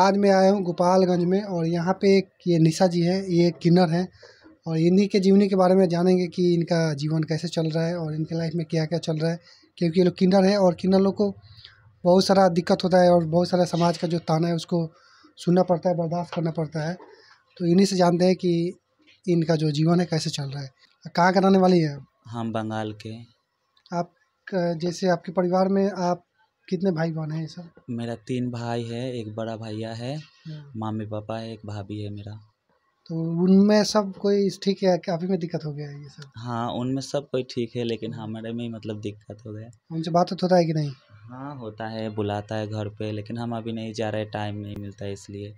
आज मैं आया हूँ गोपालगंज में और यहाँ पे एक ये निशा जी हैं ये एक किन्नर हैं और इन्हीं के जीवनी के बारे में जानेंगे कि इनका जीवन कैसे चल रहा है और इनके लाइफ में क्या क्या चल रहा है क्योंकि ये लोग किन्नर हैं और किन्नर लोग को बहुत सारा दिक्कत होता है और बहुत सारा समाज का जो ताना है उसको सुनना पड़ता है बर्दाश्त करना पड़ता है तो इन्हीं से जानते हैं कि इनका जो जीवन है कैसे चल रहा है कहाँ का रहने वाली है हम बंगाल के आप जैसे आपके परिवार में आप कितने भाई बहन हैं सर मेरा तीन भाई है एक बड़ा भैया है हाँ। मामी पापा है एक भाभी है मेरा तो उनमें सब कोई ठीक है काफ़ी में दिक्कत हो गया है ये सब हाँ उनमें सब कोई ठीक है लेकिन हमारे में ही मतलब दिक्कत हो गया उनसे बात होता है कि नहीं हाँ होता है बुलाता है घर पे लेकिन हम अभी नहीं जा रहे टाइम नहीं मिलता है इसलिए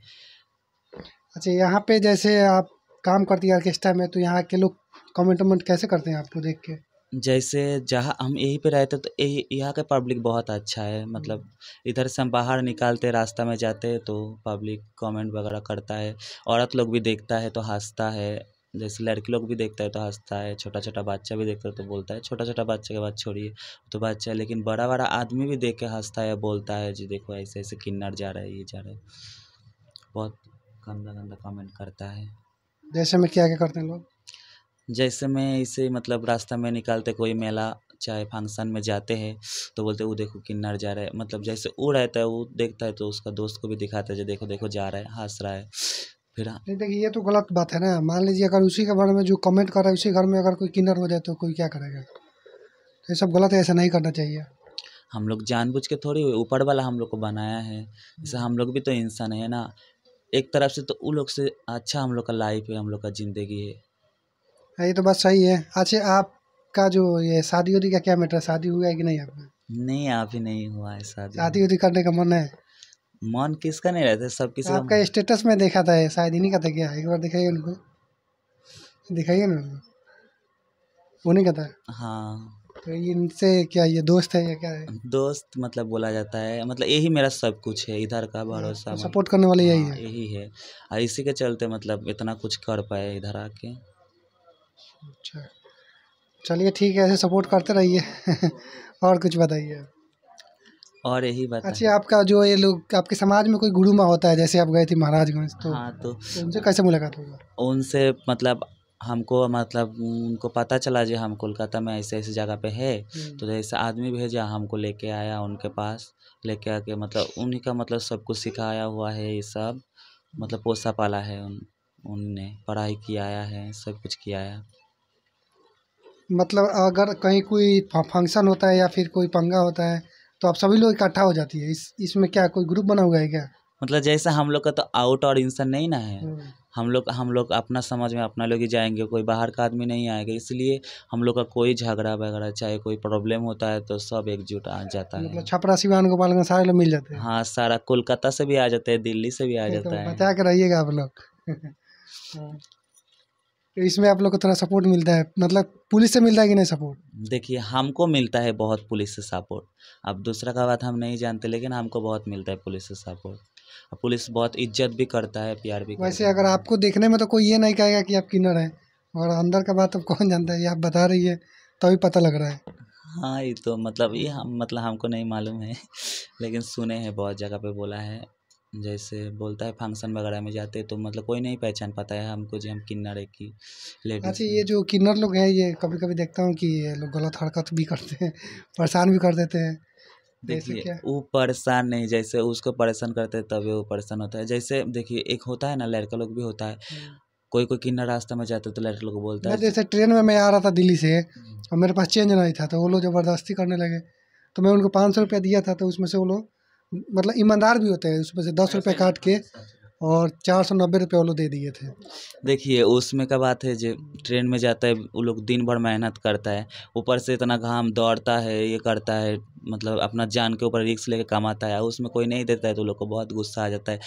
अच्छा यहाँ पे जैसे आप काम करती है ऑर्केस्ट्रा में तो यहाँ के लोग कमेंट वमेंट कैसे करते हैं आपको देख के जैसे जहाँ हम यहीं पे रहते तो यही यहाँ का पब्लिक बहुत अच्छा है हम्म। मतलब इधर से हम बाहर निकालते रास्ता में जाते तो पब्लिक कमेंट वगैरह करता है औरत लोग भी देखता है तो हँसता है जैसे लड़के लोग भी देखता है तो हंसता है छोटा छोटा बच्चा भी देखता है तो बोलता है छोटा छोटा बच्चा के बाद छोड़िए तो बच्चा है लेकिन बड़ा बड़ा आदमी भी देख के हँसता है बोलता है जी देखो ऐसे ऐसे किन्नर जा रहा है ये जा रहा है बहुत गंदा गंदा कमेंट करता है जैसे में क्या क्या करते हैं लोग जैसे में इसे मतलब रास्ता में निकालते कोई मेला चाहे फंक्शन में जाते हैं तो बोलते वो देखो किन्नर जा रहा है मतलब जैसे वो रहता है वो देखता है तो उसका दोस्त को भी दिखाता है जो देखो देखो जा रहा है हंस रहा है फिर हाँ। नहीं देखिए ये तो गलत बात है ना मान लीजिए अगर उसी के बारे में जो कमेंट कर रहा है उसी घर में अगर कोई किन्नर हो जाए तो कोई क्या करेगा तो ये सब गलत है ऐसा नहीं करना चाहिए हम लोग जानबूझ के थोड़ी ऊपर वाला हम लोग को बनाया है जैसे हम लोग भी तो इंसान है ना एक तरफ से तो उन लोग से अच्छा हम लोग का लाइफ है हम लोग का ज़िंदगी है हाँ, ये तो बात सही है अच्छा आपका जो ये शादी उदी का क्या मैटर है शादी हुआ है कि नहीं आपका नहीं अभी नहीं हुआ है शादी शादी उदी करने का मन है मन किसका नहीं रहता सब किसी आपका स्टेटस में देखा था शायद इन्हीं का था क्या एक बार दिखाइए उनको दिखाइए ना उनको वो नहीं कहता हाँ तो इनसे क्या ये दोस्त है या क्या है दोस्त मतलब बोला जाता है मतलब यही मेरा सब कुछ है इधर का भरोसा सपोर्ट तो करने वाले यही हाँ, है यही है और इसी के चलते मतलब इतना कुछ कर पाए इधर आके अच्छा चलिए ठीक है ऐसे सपोर्ट करते रहिए और कुछ बताइए और यही बात अच्छा आपका जो ये लोग आपके समाज में कोई गुरु माँ होता है जैसे आप गए थे महाराजगंज तो हाँ तो, तो उनसे कैसे मुलाकात होगा उनसे मतलब हमको मतलब उनको पता चला जो हम कोलकाता में ऐसे ऐसे जगह पे है हम्म। तो जैसे आदमी भेजा हमको लेके आया उनके पास लेके आके मतलब उन्हीं का मतलब सब कुछ सिखाया हुआ है ये सब मतलब पोसा पाला है उन उनने पढ़ाई किया है सब कुछ किया है मतलब अगर कहीं कोई फंक्शन होता है या फिर कोई पंगा होता है तो आप सभी लोग इकट्ठा हो जाती है इस इसमें क्या कोई ग्रुप बना हुआ है क्या मतलब जैसे हम लोग का तो आउट और इंसन नहीं ना है हम्म। हम लोग हम लोग अपना समझ में अपना लोग ही जाएंगे कोई बाहर का आदमी नहीं आएगा इसलिए हम लोग का कोई झगड़ा वगैरह चाहे कोई प्रॉब्लम होता है तो सब एकजुट आ जाता है मतलब छपरा सिवान गोपालगंज सारे लोग मिल जाते हैं हाँ सारा कोलकाता से भी आ जाते हैं दिल्ली से भी आ तो जाता है बता के रहिएगा आप लोग हाँ। तो इसमें आप लोग को थोड़ा सपोर्ट मिलता है मतलब पुलिस से मिलता है कि नहीं सपोर्ट देखिए हमको मिलता है बहुत पुलिस से सपोर्ट अब दूसरा का बात हम नहीं जानते लेकिन हमको बहुत मिलता है पुलिस से सपोर्ट पुलिस बहुत इज्जत भी करता है प्यार भी वैसे अगर आपको देखने में तो कोई ये नहीं कहेगा कि आप किन्नर हैं और अंदर का बात अब तो कौन जानता है ये आप बता रही है तभी तो पता लग रहा है हाँ ये तो मतलब ये हम मतलब हमको नहीं मालूम है लेकिन सुने हैं बहुत जगह पे बोला है जैसे बोलता है फंक्शन वगैरह में जाते हैं तो मतलब कोई नहीं पहचान पाता है हमको जो हम किन्नर है कि लेडीज अच्छा ये जो किन्नर लोग हैं ये कभी कभी देखता हूँ कि ये लोग गलत हरकत भी करते हैं परेशान भी कर देते हैं तो देखिए वो परेशान नहीं जैसे उसको परेशान करते तभी वो परेशान होता है जैसे देखिए एक होता है ना लड़का लोग भी होता है हम्म। कोई कोई किन्नर रास्ते में जाते तो लड़के लोग बोलता है जैसे ट्रेन में मैं आ रहा था दिल्ली से हम्म। और मेरे पास चेंज नहीं था तो वो लोग जबरदस्ती करने लगे तो मैं उनको पाँच सौ रुपया दिया था तो उसमें से वो लोग मतलब ईमानदार भी होते हैं उसमें से दस रुपये काट के और चार सौ नब्बे रुपये वो लोग दे दिए थे देखिए उसमें का बात है जो ट्रेन में जाता है वो लोग दिन भर मेहनत करता है ऊपर से इतना घाम दौड़ता है ये करता है मतलब अपना जान के ऊपर रिस्क लेके कमाता है उसमें कोई नहीं देता है तो लोग को बहुत गुस्सा आ जाता है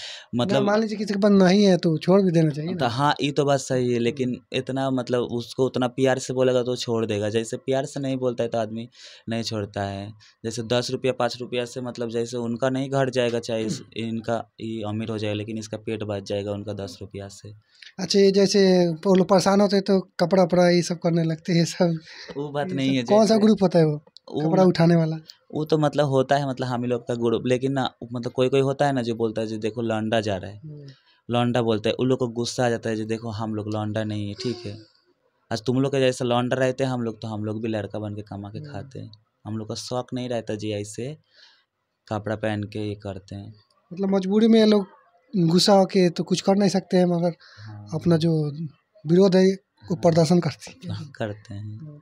मतलब मान लीजिए किसी के पास नहीं है तो छोड़ भी देना चाहिए तो हाँ ये तो बात सही है लेकिन इतना मतलब उसको उतना प्यार से बोलेगा तो छोड़ देगा जैसे प्यार से नहीं बोलता है तो आदमी नहीं छोड़ता है जैसे दस रुपया पाँच रुपया से मतलब जैसे उनका नहीं घट जाएगा चाहे इनका ये अमीर हो जाएगा लेकिन इसका पेट बच जाएगा उनका दस रुपया से अच्छा ये जैसे परेशान होते तो कपड़ा वपड़ा ये सब करने लगते हैं सब वो बात नहीं है कौन सा ग्रुप होता है वो कपड़ा उठाने वाला वो तो मतलब होता है मतलब हम लोग का ग्रुप लेकिन ना मतलब कोई कोई होता है ना जो बोलता है जो देखो लौंडा जा रहा है हम्म। लौंडा बोलता है उन लोग को गुस्सा आ जाता है जो देखो हम लोग लौंडा नहीं है ठीक है आज तुम लोग के जैसे लौंडा रहते हैं हम लोग तो हम लोग भी लड़का बन के कमा के हम्म। खाते हैं हम लोग का शौक नहीं रहता जी ऐसे कपड़ा पहन के ये करते हैं मतलब मजबूरी में ये लोग गुस्सा होके तो कुछ कर नहीं सकते हैं मगर हाँ। अपना जो विरोध है वो हाँ। प्रदर्शन करते हैं करते हैं हम्म।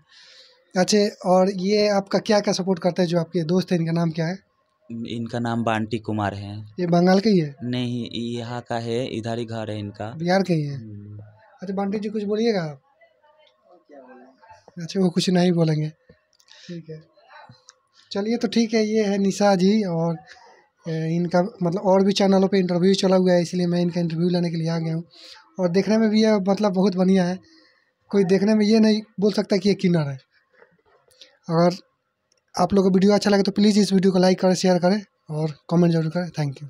अच्छे और ये आपका क्या क्या सपोर्ट करता है जो आपके दोस्त हैं इनका नाम क्या है इनका नाम बांटी कुमार है ये बंगाल का ही है नहीं यहाँ का है इधर ही घर है इनका बिहार का ही है हम्म। अच्छा बांटी जी कुछ बोलिएगा आप अच्छा वो कुछ नहीं बोलेंगे ठीक है चलिए तो ठीक है ये है निशा जी और इनका मतलब और भी चैनलों पे इंटरव्यू चला हुआ है इसलिए मैं इनका इंटरव्यू लेने के लिए आ गया हूँ और देखने में भी यह मतलब बहुत बढ़िया है कोई देखने में ये नहीं बोल सकता कि ये किन्नर है अगर आप लोग को वीडियो अच्छा लगे तो प्लीज़ इस वीडियो को लाइक करें शेयर करें और कमेंट जरूर करें थैंक यू